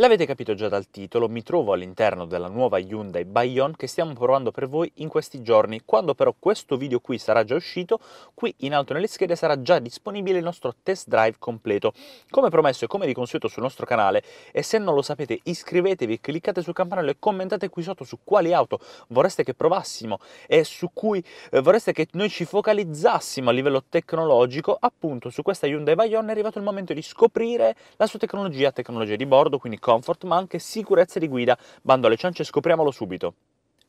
L'avete capito già dal titolo, mi trovo all'interno della nuova Hyundai Bayon che stiamo provando per voi in questi giorni. Quando però questo video qui sarà già uscito, qui in alto nelle schede sarà già disponibile il nostro test drive completo. Come promesso e come di consueto sul nostro canale, e se non lo sapete iscrivetevi, cliccate sul campanello e commentate qui sotto su quali auto vorreste che provassimo e su cui eh, vorreste che noi ci focalizzassimo a livello tecnologico, appunto su questa Hyundai Bayon è arrivato il momento di scoprire la sua tecnologia, tecnologia di bordo, quindi comfort, ma anche sicurezza di guida. Bando alle ciance, scopriamolo subito.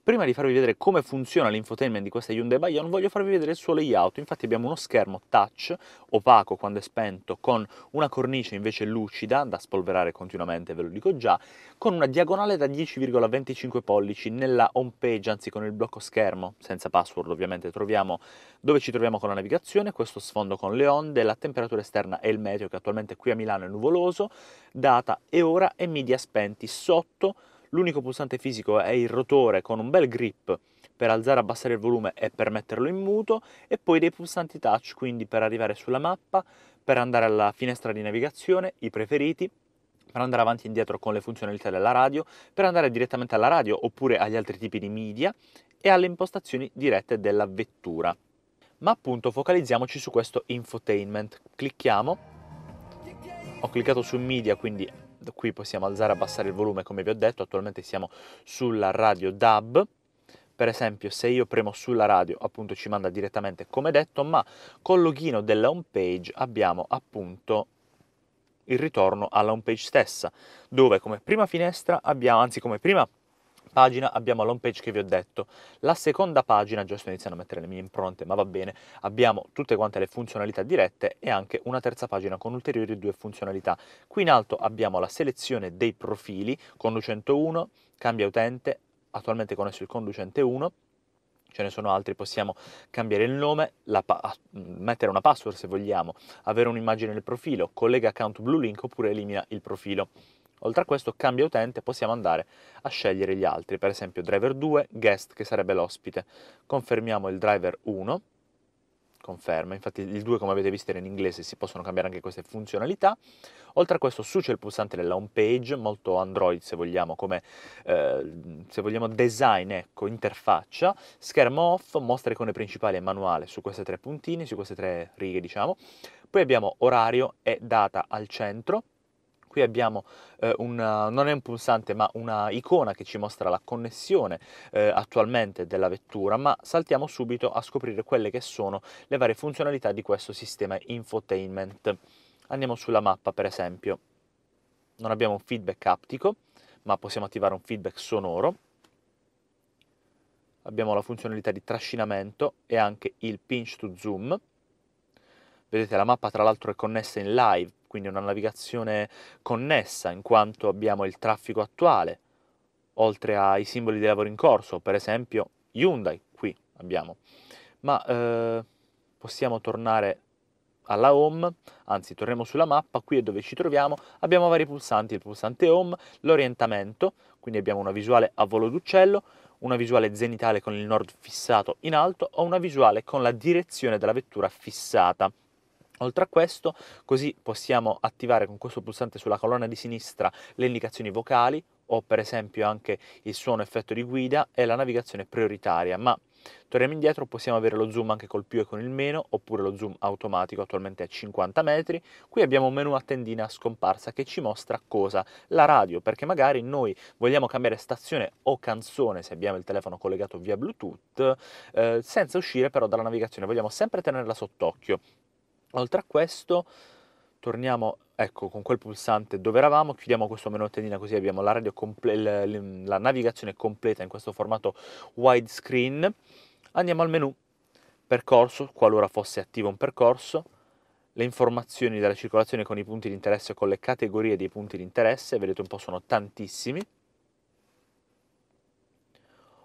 Prima di farvi vedere come funziona l'infotainment di questa Hyundai Bayon, voglio farvi vedere il suo layout. Infatti abbiamo uno schermo touch, opaco quando è spento, con una cornice invece lucida, da spolverare continuamente, ve lo dico già, con una diagonale da 10,25 pollici nella home page, anzi con il blocco schermo, senza password ovviamente, troviamo dove ci troviamo con la navigazione, questo sfondo con le onde, la temperatura esterna e il meteo che attualmente qui a Milano è nuvoloso, data e ora e media spenti sotto L'unico pulsante fisico è il rotore con un bel grip per alzare e abbassare il volume e per metterlo in muto e poi dei pulsanti touch quindi per arrivare sulla mappa, per andare alla finestra di navigazione, i preferiti, per andare avanti e indietro con le funzionalità della radio, per andare direttamente alla radio oppure agli altri tipi di media e alle impostazioni dirette della vettura. Ma appunto focalizziamoci su questo infotainment. Clicchiamo, ho cliccato su media quindi qui possiamo alzare e abbassare il volume come vi ho detto, attualmente siamo sulla radio DAB, per esempio se io premo sulla radio appunto ci manda direttamente come detto, ma col login della home page abbiamo appunto il ritorno alla home page stessa, dove come prima finestra abbiamo, anzi come prima pagina abbiamo l'home page che vi ho detto. La seconda pagina, già sto iniziando a mettere le mie impronte, ma va bene, abbiamo tutte quante le funzionalità dirette e anche una terza pagina con ulteriori due funzionalità. Qui in alto abbiamo la selezione dei profili, conducente 1, cambia utente, attualmente connesso il conducente 1, ce ne sono altri, possiamo cambiare il nome, pa- ah, mettere una password se vogliamo, avere un'immagine del profilo, collega account Blue Link oppure elimina il profilo. Oltre a questo, cambia utente, possiamo andare a scegliere gli altri, per esempio driver 2, guest che sarebbe l'ospite. Confermiamo il driver 1, conferma, infatti il 2 come avete visto era in inglese, si possono cambiare anche queste funzionalità. Oltre a questo su c'è il pulsante della home page, molto Android se vogliamo, come eh, se vogliamo design, ecco, interfaccia, schermo off, mostra icone principali e manuale su queste tre puntine, su queste tre righe diciamo. Poi abbiamo orario e data al centro, Qui abbiamo eh, una, non è un pulsante ma una icona che ci mostra la connessione eh, attualmente della vettura, ma saltiamo subito a scoprire quelle che sono le varie funzionalità di questo sistema infotainment. Andiamo sulla mappa per esempio. Non abbiamo un feedback aptico, ma possiamo attivare un feedback sonoro. Abbiamo la funzionalità di trascinamento e anche il pinch to zoom. Vedete la mappa tra l'altro è connessa in live quindi una navigazione connessa in quanto abbiamo il traffico attuale, oltre ai simboli di lavoro in corso, per esempio Hyundai qui abbiamo. Ma eh, possiamo tornare alla home, anzi torniamo sulla mappa, qui è dove ci troviamo, abbiamo vari pulsanti, il pulsante home, l'orientamento, quindi abbiamo una visuale a volo d'uccello, una visuale zenitale con il nord fissato in alto o una visuale con la direzione della vettura fissata Oltre a questo, così possiamo attivare con questo pulsante sulla colonna di sinistra le indicazioni vocali o per esempio anche il suono effetto di guida e la navigazione prioritaria, ma torniamo indietro, possiamo avere lo zoom anche col più e con il meno, oppure lo zoom automatico, attualmente è 50 metri. Qui abbiamo un menu a tendina scomparsa che ci mostra cosa? La radio, perché magari noi vogliamo cambiare stazione o canzone se abbiamo il telefono collegato via Bluetooth, eh, senza uscire però dalla navigazione, vogliamo sempre tenerla sott'occhio. Oltre a questo, torniamo ecco, con quel pulsante dove eravamo, chiudiamo questo menu a tendina così abbiamo la, comple- la navigazione completa in questo formato widescreen. Andiamo al menu percorso, qualora fosse attivo un percorso, le informazioni della circolazione con i punti di interesse con le categorie dei punti di interesse, vedete un po' sono tantissimi,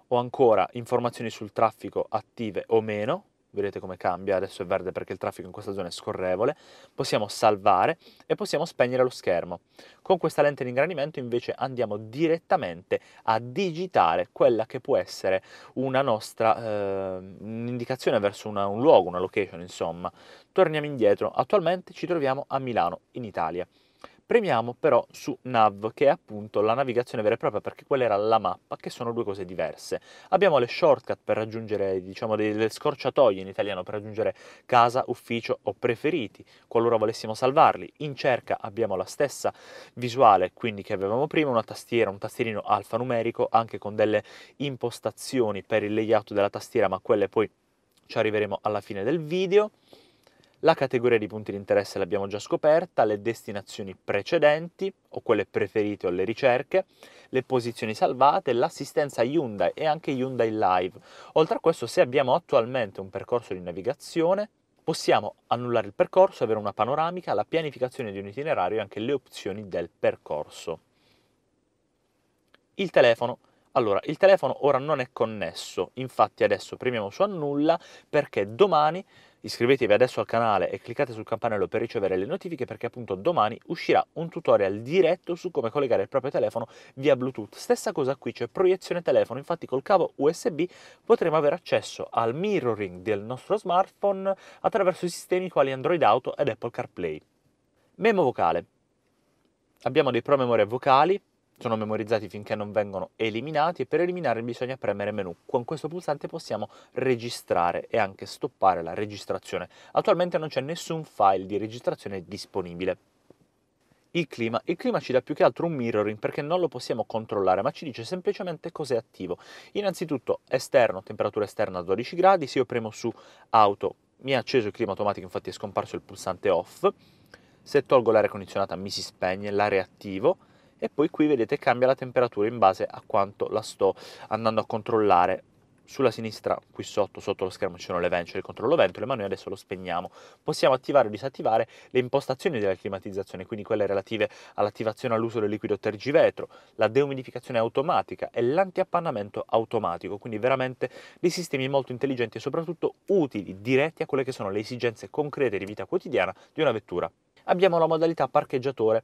o ancora informazioni sul traffico attive o meno, vedete come cambia, adesso è verde perché il traffico in questa zona è scorrevole, possiamo salvare e possiamo spegnere lo schermo. Con questa lente di ingrandimento invece andiamo direttamente a digitare quella che può essere una nostra eh, indicazione verso una, un luogo, una location insomma. Torniamo indietro, attualmente ci troviamo a Milano in Italia. Premiamo però su Nav, che è appunto la navigazione vera e propria, perché quella era la mappa, che sono due cose diverse. Abbiamo le shortcut per raggiungere, diciamo, delle scorciatoie in italiano per raggiungere casa, ufficio o preferiti, qualora volessimo salvarli. In cerca abbiamo la stessa visuale, quindi che avevamo prima, una tastiera, un tastierino alfanumerico, anche con delle impostazioni per il layout della tastiera, ma quelle poi ci arriveremo alla fine del video. La categoria di punti di interesse l'abbiamo già scoperta, le destinazioni precedenti o quelle preferite o le ricerche, le posizioni salvate, l'assistenza Hyundai e anche Hyundai Live. Oltre a questo, se abbiamo attualmente un percorso di navigazione, possiamo annullare il percorso, avere una panoramica, la pianificazione di un itinerario e anche le opzioni del percorso. Il telefono allora, il telefono ora non è connesso, infatti adesso premiamo su annulla perché domani iscrivetevi adesso al canale e cliccate sul campanello per ricevere le notifiche perché appunto domani uscirà un tutorial diretto su come collegare il proprio telefono via Bluetooth. Stessa cosa qui, c'è cioè proiezione telefono, infatti col cavo USB potremo avere accesso al mirroring del nostro smartphone attraverso sistemi quali Android Auto ed Apple CarPlay. Memo vocale. Abbiamo dei promemoria vocali sono memorizzati finché non vengono eliminati e per eliminare bisogna premere menu. Con questo pulsante possiamo registrare e anche stoppare la registrazione. Attualmente non c'è nessun file di registrazione disponibile. Il clima. il clima. ci dà più che altro un mirroring perché non lo possiamo controllare, ma ci dice semplicemente cos'è attivo. Innanzitutto esterno, temperatura esterna a 12 gradi, se io premo su auto mi è acceso il clima automatico, infatti è scomparso il pulsante off. Se tolgo l'aria condizionata mi si spegne, l'aria attivo e poi qui vedete cambia la temperatura in base a quanto la sto andando a controllare sulla sinistra qui sotto, sotto lo schermo ci sono le ventole, il controllo ventole, ma noi adesso lo spegniamo. Possiamo attivare o disattivare le impostazioni della climatizzazione, quindi quelle relative all'attivazione all'uso del liquido tergivetro, la deumidificazione automatica e l'antiappannamento automatico, quindi veramente dei sistemi molto intelligenti e soprattutto utili, diretti a quelle che sono le esigenze concrete di vita quotidiana di una vettura abbiamo la modalità parcheggiatore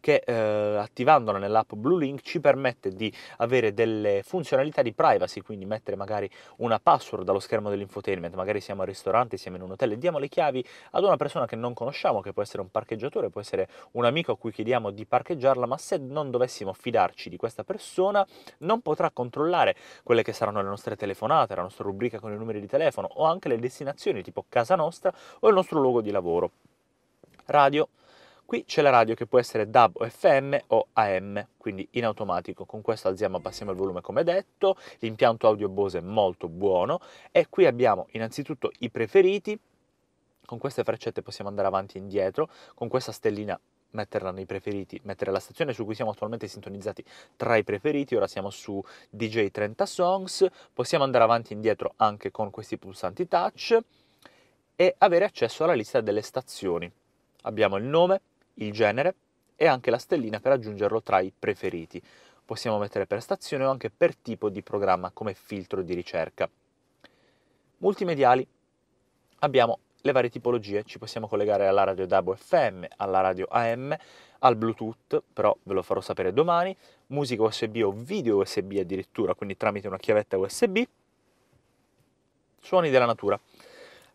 che eh, attivandola nell'app Blue Link ci permette di avere delle funzionalità di privacy, quindi mettere magari una password dallo schermo dell'infotainment, magari siamo al ristorante, siamo in un hotel e diamo le chiavi ad una persona che non conosciamo, che può essere un parcheggiatore, può essere un amico a cui chiediamo di parcheggiarla, ma se non dovessimo fidarci di questa persona non potrà controllare quelle che saranno le nostre telefonate, la nostra rubrica con i numeri di telefono o anche le destinazioni tipo casa nostra o il nostro luogo di lavoro radio. Qui c'è la radio che può essere DAB o FM o AM, quindi in automatico. Con questo alziamo e abbassiamo il volume come detto, l'impianto audio Bose è molto buono e qui abbiamo innanzitutto i preferiti, con queste freccette possiamo andare avanti e indietro, con questa stellina metterla nei preferiti, mettere la stazione su cui siamo attualmente sintonizzati tra i preferiti, ora siamo su DJ 30 Songs, possiamo andare avanti e indietro anche con questi pulsanti touch e avere accesso alla lista delle stazioni. Abbiamo il nome, il genere e anche la stellina per aggiungerlo tra i preferiti. Possiamo mettere per stazione o anche per tipo di programma come filtro di ricerca. Multimediali. Abbiamo le varie tipologie, ci possiamo collegare alla radio DAB FM, alla radio AM, al Bluetooth, però ve lo farò sapere domani, musica USB o video USB addirittura, quindi tramite una chiavetta USB, suoni della natura.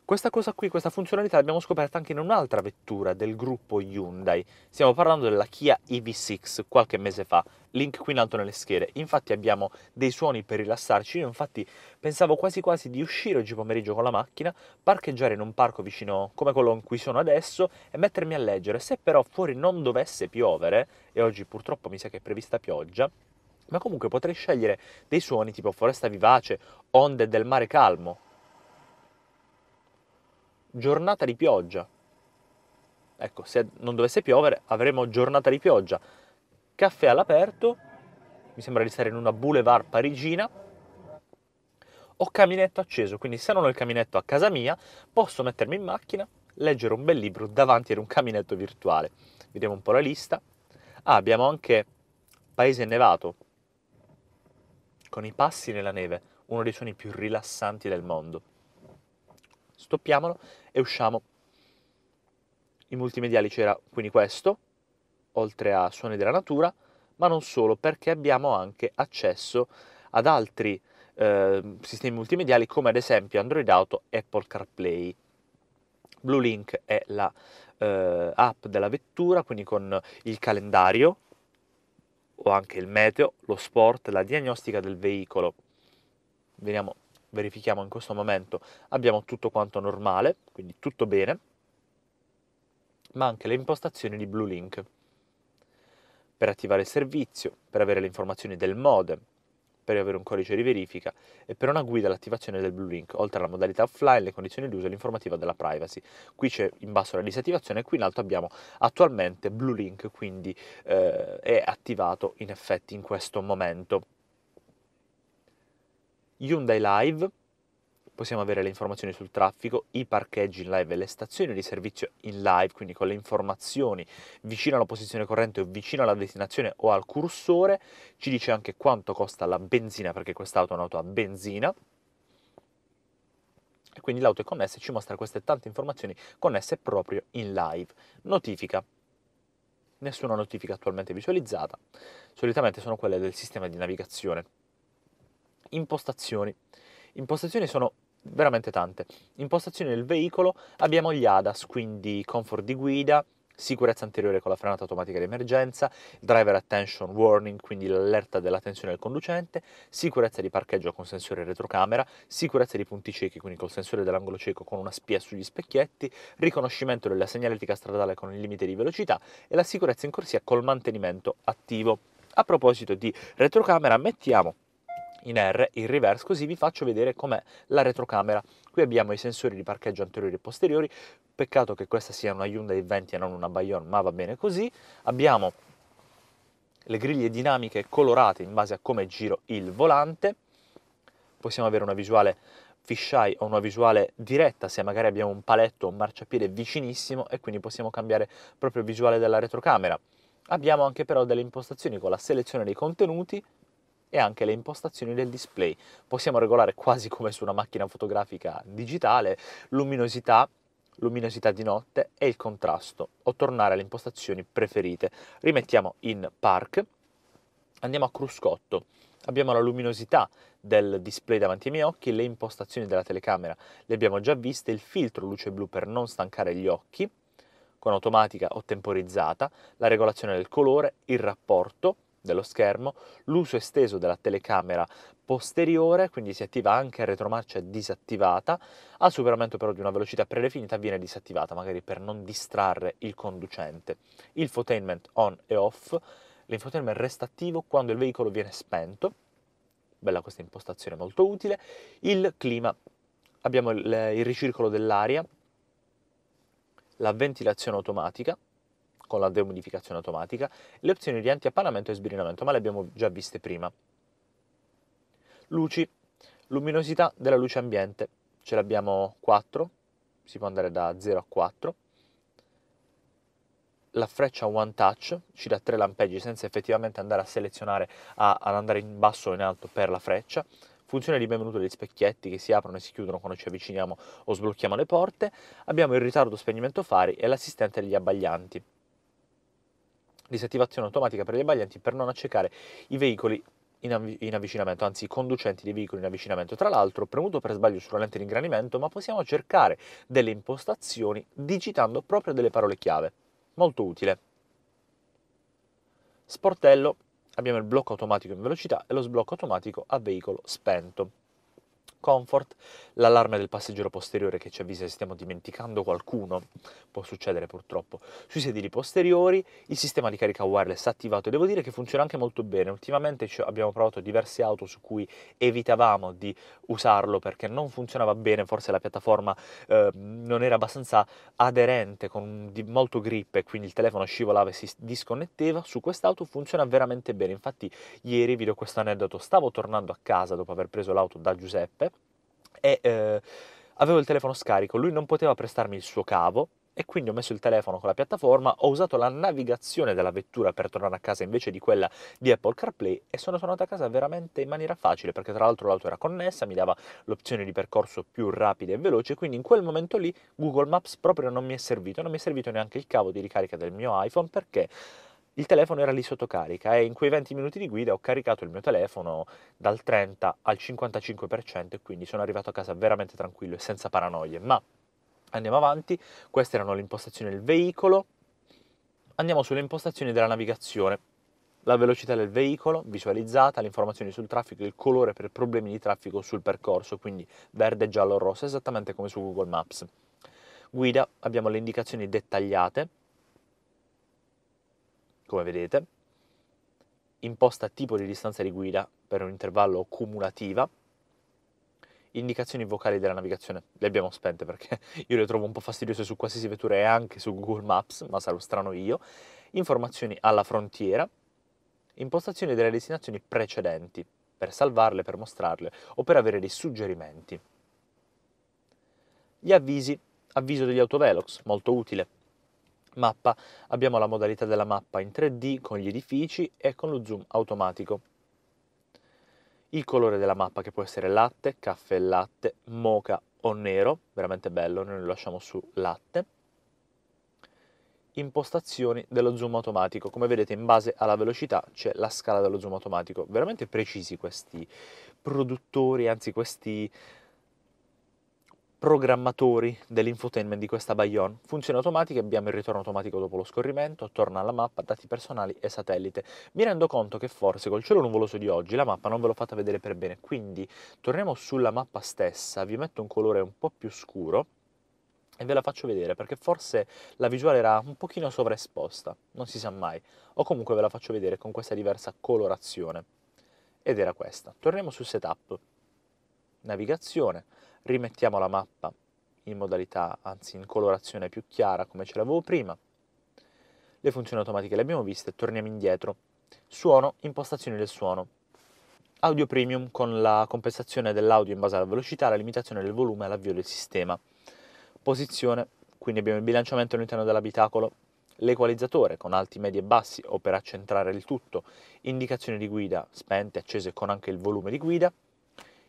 Questa cosa qui, questa funzionalità l'abbiamo scoperta anche in un'altra vettura del gruppo Hyundai. Stiamo parlando della Kia EV6 qualche mese fa, link qui in alto nelle schede. Infatti abbiamo dei suoni per rilassarci, io infatti pensavo quasi quasi di uscire oggi pomeriggio con la macchina, parcheggiare in un parco vicino come quello in cui sono adesso e mettermi a leggere. Se però fuori non dovesse piovere, e oggi purtroppo mi sa che è prevista pioggia, ma comunque potrei scegliere dei suoni tipo foresta vivace, onde del mare calmo, giornata di pioggia. Ecco, se non dovesse piovere avremo giornata di pioggia. Caffè all'aperto, mi sembra di stare in una boulevard parigina. Ho caminetto acceso, quindi se non ho il caminetto a casa mia, posso mettermi in macchina, leggere un bel libro davanti ad un caminetto virtuale. Vediamo un po' la lista. Ah, abbiamo anche Paese Nevato, con i passi nella neve, uno dei suoni più rilassanti del mondo. Stoppiamolo e usciamo. I multimediali c'era quindi questo, oltre a suoni della natura, ma non solo, perché abbiamo anche accesso ad altri eh, sistemi multimediali come ad esempio Android Auto Apple CarPlay. Blue Link è la eh, app della vettura, quindi con il calendario o anche il meteo, lo sport, la diagnostica del veicolo. Veniamo verifichiamo in questo momento abbiamo tutto quanto normale, quindi tutto bene, ma anche le impostazioni di Blue Link per attivare il servizio, per avere le informazioni del modem, per avere un codice di verifica e per una guida all'attivazione del Blue Link, oltre alla modalità offline, le condizioni d'uso e l'informativa della privacy. Qui c'è in basso la disattivazione e qui in alto abbiamo attualmente Blue Link, quindi eh, è attivato in effetti in questo momento. Hyundai Live, possiamo avere le informazioni sul traffico, i parcheggi in live e le stazioni di servizio in live, quindi con le informazioni vicino alla posizione corrente o vicino alla destinazione o al cursore, ci dice anche quanto costa la benzina perché quest'auto è un'auto a benzina. E quindi l'auto è connessa e ci mostra queste tante informazioni connesse proprio in live. Notifica. Nessuna notifica attualmente visualizzata, solitamente sono quelle del sistema di navigazione impostazioni. Impostazioni sono veramente tante. Impostazioni del veicolo abbiamo gli ADAS, quindi comfort di guida, sicurezza anteriore con la frenata automatica di emergenza, driver attention warning, quindi l'allerta della tensione del conducente, sicurezza di parcheggio con sensore retrocamera, sicurezza di punti ciechi, quindi col sensore dell'angolo cieco con una spia sugli specchietti, riconoscimento della segnaletica stradale con il limite di velocità e la sicurezza in corsia col mantenimento attivo. A proposito di retrocamera, mettiamo in R in reverse, così vi faccio vedere com'è la retrocamera. Qui abbiamo i sensori di parcheggio anteriori e posteriori, peccato che questa sia una Hyundai 20 e non una Bayon, ma va bene così. Abbiamo le griglie dinamiche colorate in base a come giro il volante, possiamo avere una visuale fisheye o una visuale diretta se magari abbiamo un paletto o un marciapiede vicinissimo e quindi possiamo cambiare proprio visuale della retrocamera. Abbiamo anche però delle impostazioni con la selezione dei contenuti, e anche le impostazioni del display. Possiamo regolare quasi come su una macchina fotografica digitale luminosità, luminosità di notte e il contrasto o tornare alle impostazioni preferite. Rimettiamo in park, andiamo a cruscotto. Abbiamo la luminosità del display davanti ai miei occhi, le impostazioni della telecamera le abbiamo già viste, il filtro luce blu per non stancare gli occhi, con automatica o temporizzata, la regolazione del colore, il rapporto, dello schermo, l'uso esteso della telecamera posteriore, quindi si attiva anche a retromarcia disattivata, al superamento però di una velocità predefinita viene disattivata, magari per non distrarre il conducente. Il fotainment on e off, l'infotainment resta attivo quando il veicolo viene spento, bella questa impostazione molto utile, il clima, abbiamo il, il ricircolo dell'aria, la ventilazione automatica, con la dehumidificazione automatica, le opzioni di antiappalamento e sbirinamento, ma le abbiamo già viste prima. Luci, luminosità della luce ambiente, ce l'abbiamo 4, si può andare da 0 a 4. La freccia one touch ci dà 3 lampeggi senza effettivamente andare a selezionare a, ad andare in basso o in alto per la freccia. Funzione di benvenuto degli specchietti che si aprono e si chiudono quando ci avviciniamo o sblocchiamo le porte. Abbiamo il ritardo spegnimento fari e l'assistente degli abbaglianti disattivazione automatica per gli abbaglianti per non accecare i veicoli in, av- in, avvicinamento, anzi i conducenti dei veicoli in avvicinamento. Tra l'altro, premuto per sbaglio sulla lente di ingranimento, ma possiamo cercare delle impostazioni digitando proprio delle parole chiave. Molto utile. Sportello, abbiamo il blocco automatico in velocità e lo sblocco automatico a veicolo spento comfort, l'allarme del passeggero posteriore che ci avvisa se stiamo dimenticando qualcuno, può succedere purtroppo, sui sedili posteriori, il sistema di carica wireless attivato e devo dire che funziona anche molto bene, ultimamente abbiamo provato diverse auto su cui evitavamo di usarlo perché non funzionava bene, forse la piattaforma eh, non era abbastanza aderente, con molto grip e quindi il telefono scivolava e si disconnetteva, su quest'auto funziona veramente bene, infatti ieri vi do questo aneddoto, stavo tornando a casa dopo aver preso l'auto da Giuseppe, e eh, avevo il telefono scarico, lui non poteva prestarmi il suo cavo e quindi ho messo il telefono con la piattaforma, ho usato la navigazione della vettura per tornare a casa invece di quella di Apple CarPlay e sono tornato a casa veramente in maniera facile perché tra l'altro l'auto era connessa, mi dava l'opzione di percorso più rapida e veloce, quindi in quel momento lì Google Maps proprio non mi è servito, non mi è servito neanche il cavo di ricarica del mio iPhone perché il telefono era lì sotto carica e in quei 20 minuti di guida ho caricato il mio telefono dal 30 al 55% e quindi sono arrivato a casa veramente tranquillo e senza paranoie. Ma andiamo avanti, queste erano le impostazioni del veicolo, andiamo sulle impostazioni della navigazione. La velocità del veicolo visualizzata, le informazioni sul traffico, il colore per problemi di traffico sul percorso, quindi verde, giallo, rosso, esattamente come su Google Maps. Guida abbiamo le indicazioni dettagliate, come vedete, imposta tipo di distanza di guida per un intervallo cumulativa, indicazioni vocali della navigazione, le abbiamo spente perché io le trovo un po' fastidiose su qualsiasi vettura e anche su Google Maps, ma sarò strano io, informazioni alla frontiera, impostazioni delle destinazioni precedenti, per salvarle, per mostrarle o per avere dei suggerimenti. Gli avvisi, avviso degli autovelox, molto utile, mappa abbiamo la modalità della mappa in 3D con gli edifici e con lo zoom automatico. Il colore della mappa che può essere latte, caffè latte, mocha o nero, veramente bello, noi lo lasciamo su latte. Impostazioni dello zoom automatico, come vedete in base alla velocità c'è la scala dello zoom automatico, veramente precisi questi produttori, anzi questi programmatori dell'infotainment di questa Bayon. Funzioni automatiche, abbiamo il ritorno automatico dopo lo scorrimento, torna alla mappa, dati personali e satellite. Mi rendo conto che forse col cielo nuvoloso di oggi la mappa non ve l'ho fatta vedere per bene, quindi torniamo sulla mappa stessa, vi metto un colore un po' più scuro e ve la faccio vedere perché forse la visuale era un pochino sovraesposta, non si sa mai, o comunque ve la faccio vedere con questa diversa colorazione. Ed era questa. Torniamo su setup, navigazione, rimettiamo la mappa in modalità, anzi in colorazione più chiara come ce l'avevo prima, le funzioni automatiche le abbiamo viste, torniamo indietro, suono, impostazioni del suono, audio premium con la compensazione dell'audio in base alla velocità, la limitazione del volume e l'avvio del sistema, posizione, quindi abbiamo il bilanciamento all'interno dell'abitacolo, l'equalizzatore con alti, medi e bassi o per accentrare il tutto, indicazioni di guida spente, accese con anche il volume di guida,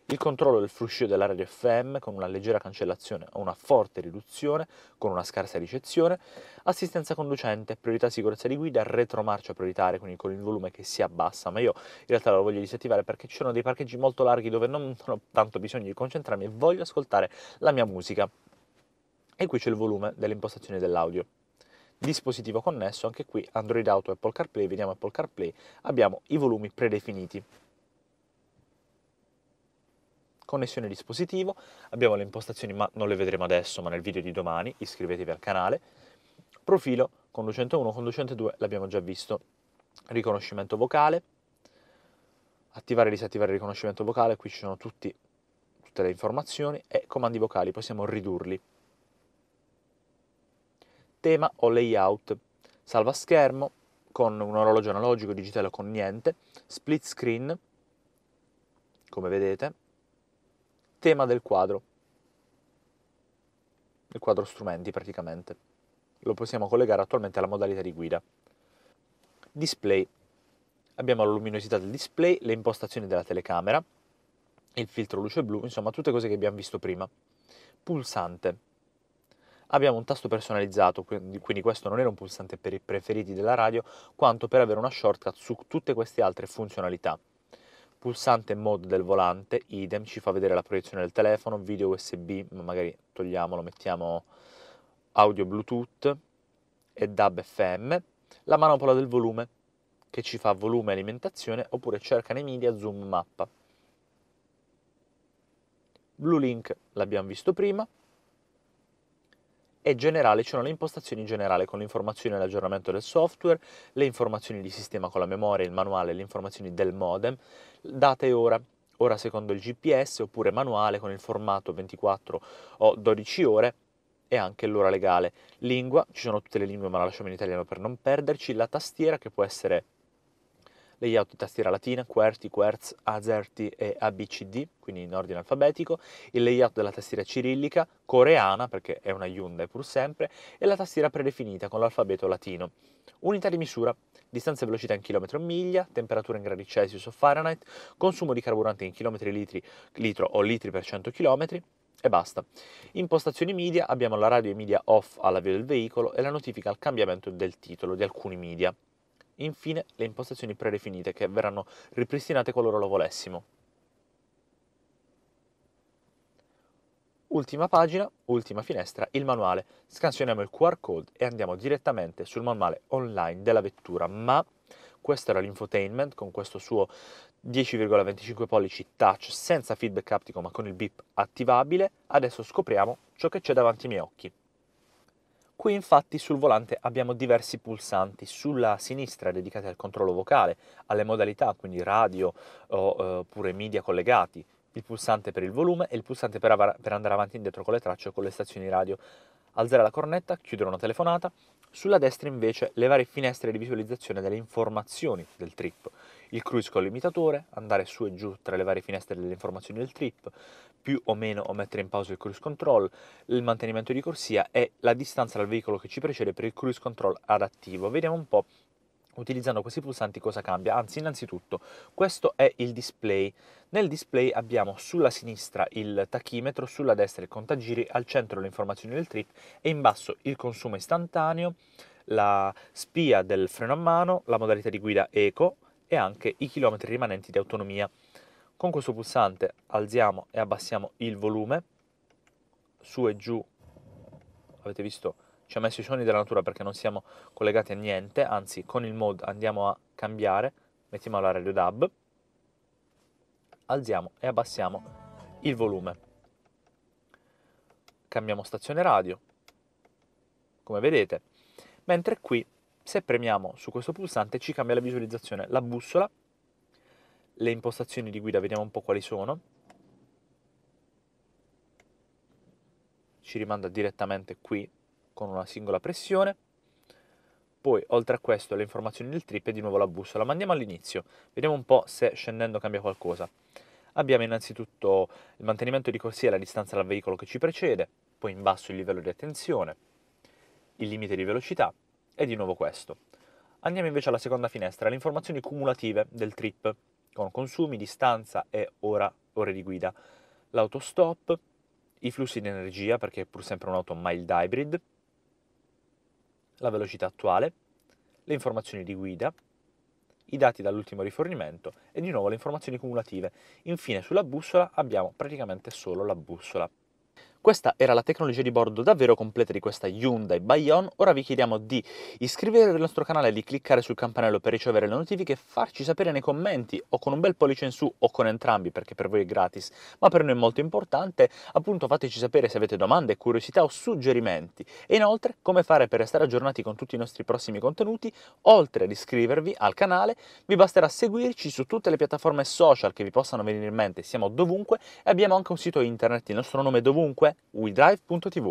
il controllo del fruscio della radio FM con una leggera cancellazione o una forte riduzione, con una scarsa ricezione, assistenza conducente, priorità sicurezza di guida, retromarcia prioritaria, quindi con il volume che si abbassa, ma io in realtà lo voglio disattivare perché ci sono dei parcheggi molto larghi dove non ho tanto bisogno di concentrarmi e voglio ascoltare la mia musica. E qui c'è il volume delle impostazioni dell'audio dispositivo connesso, anche qui Android Auto e Apple CarPlay, vediamo Apple CarPlay, abbiamo i volumi predefiniti connessione dispositivo, abbiamo le impostazioni ma non le vedremo adesso ma nel video di domani, iscrivetevi al canale, profilo conducente 1, conducente 2 l'abbiamo già visto, riconoscimento vocale, attivare e disattivare il riconoscimento vocale, qui ci sono tutti, tutte le informazioni e comandi vocali, possiamo ridurli. Tema o layout, salva schermo con un orologio analogico, digitale o con niente, split screen, come vedete, tema del quadro, il quadro strumenti praticamente. Lo possiamo collegare attualmente alla modalità di guida. Display. Abbiamo la luminosità del display, le impostazioni della telecamera, il filtro luce blu, insomma tutte cose che abbiamo visto prima. Pulsante. Abbiamo un tasto personalizzato, quindi questo non era un pulsante per i preferiti della radio, quanto per avere una shortcut su tutte queste altre funzionalità pulsante mod del volante, idem, ci fa vedere la proiezione del telefono, video USB, magari togliamolo, mettiamo audio Bluetooth e DAB FM, la manopola del volume che ci fa volume e alimentazione oppure cerca nei media zoom mappa. Blue Link l'abbiamo visto prima, e generale, ci sono le impostazioni in generale con le informazioni dell'aggiornamento del software, le informazioni di sistema con la memoria, il manuale, le informazioni del modem, date e ora, ora secondo il GPS oppure manuale con il formato 24 o 12 ore e anche l'ora legale. Lingua, ci sono tutte le lingue ma la lasciamo in italiano per non perderci, la tastiera che può essere layout di tastiera latina, QWERTY, QWERTZ, AZERTY e ABCD, quindi in ordine alfabetico, il layout della tastiera cirillica, coreana, perché è una Hyundai pur sempre, e la tastiera predefinita con l'alfabeto latino. Unità di misura, distanza e velocità in chilometro e miglia, temperatura in gradi Celsius o Fahrenheit, consumo di carburante in chilometri litri, litro o litri per 100 km, e basta. Impostazioni media abbiamo la radio e media off all'avvio del veicolo e la notifica al cambiamento del titolo di alcuni media infine le impostazioni predefinite che verranno ripristinate qualora lo volessimo. Ultima pagina, ultima finestra, il manuale. Scansioniamo il QR code e andiamo direttamente sul manuale online della vettura, ma questo era l'infotainment con questo suo 10,25 pollici touch senza feedback aptico ma con il beep attivabile. Adesso scopriamo ciò che c'è davanti ai miei occhi. Qui infatti sul volante abbiamo diversi pulsanti, sulla sinistra dedicati al controllo vocale, alle modalità, quindi radio oppure eh, media collegati, il pulsante per il volume e il pulsante per, av- per andare avanti e indietro con le tracce o con le stazioni radio, alzare la cornetta, chiudere una telefonata, sulla destra invece le varie finestre di visualizzazione delle informazioni del trip, il cruise con l'imitatore, andare su e giù tra le varie finestre delle informazioni del trip, più o meno o mettere in pausa il cruise control, il mantenimento di corsia e la distanza dal veicolo che ci precede per il cruise control adattivo. Vediamo un po' utilizzando questi pulsanti cosa cambia? Anzi, innanzitutto, questo è il display. Nel display abbiamo sulla sinistra il tachimetro, sulla destra il contagiri, al centro le informazioni del trip e in basso il consumo istantaneo, la spia del freno a mano, la modalità di guida eco, e anche i chilometri rimanenti di autonomia. Con questo pulsante alziamo e abbassiamo il volume, su e giù, avete visto, ci ha messo i suoni della natura perché non siamo collegati a niente, anzi con il mod andiamo a cambiare, mettiamo la radio DAB, alziamo e abbassiamo il volume. Cambiamo stazione radio, come vedete, mentre qui se premiamo su questo pulsante ci cambia la visualizzazione, la bussola, le impostazioni di guida, vediamo un po' quali sono. Ci rimanda direttamente qui con una singola pressione. Poi, oltre a questo, le informazioni del trip e di nuovo la bussola. Ma andiamo all'inizio, vediamo un po' se scendendo cambia qualcosa. Abbiamo innanzitutto il mantenimento di corsia e la distanza dal veicolo che ci precede, poi in basso il livello di attenzione, il limite di velocità, è di nuovo questo. Andiamo invece alla seconda finestra, le informazioni cumulative del trip, con consumi, distanza e ora, ore di guida, l'autostop, i flussi di energia, perché è pur sempre un'auto mild hybrid, la velocità attuale, le informazioni di guida, i dati dall'ultimo rifornimento e di nuovo le informazioni cumulative. Infine sulla bussola abbiamo praticamente solo la bussola. Questa era la tecnologia di bordo davvero completa di questa Hyundai Bayon, ora vi chiediamo di iscrivervi al nostro canale, di cliccare sul campanello per ricevere le notifiche, farci sapere nei commenti o con un bel pollice in su o con entrambi perché per voi è gratis, ma per noi è molto importante, appunto fateci sapere se avete domande, curiosità o suggerimenti e inoltre come fare per restare aggiornati con tutti i nostri prossimi contenuti, oltre ad iscrivervi al canale vi basterà seguirci su tutte le piattaforme social che vi possano venire in mente, siamo dovunque e abbiamo anche un sito internet, il nostro nome è dovunque www.widrive.tv.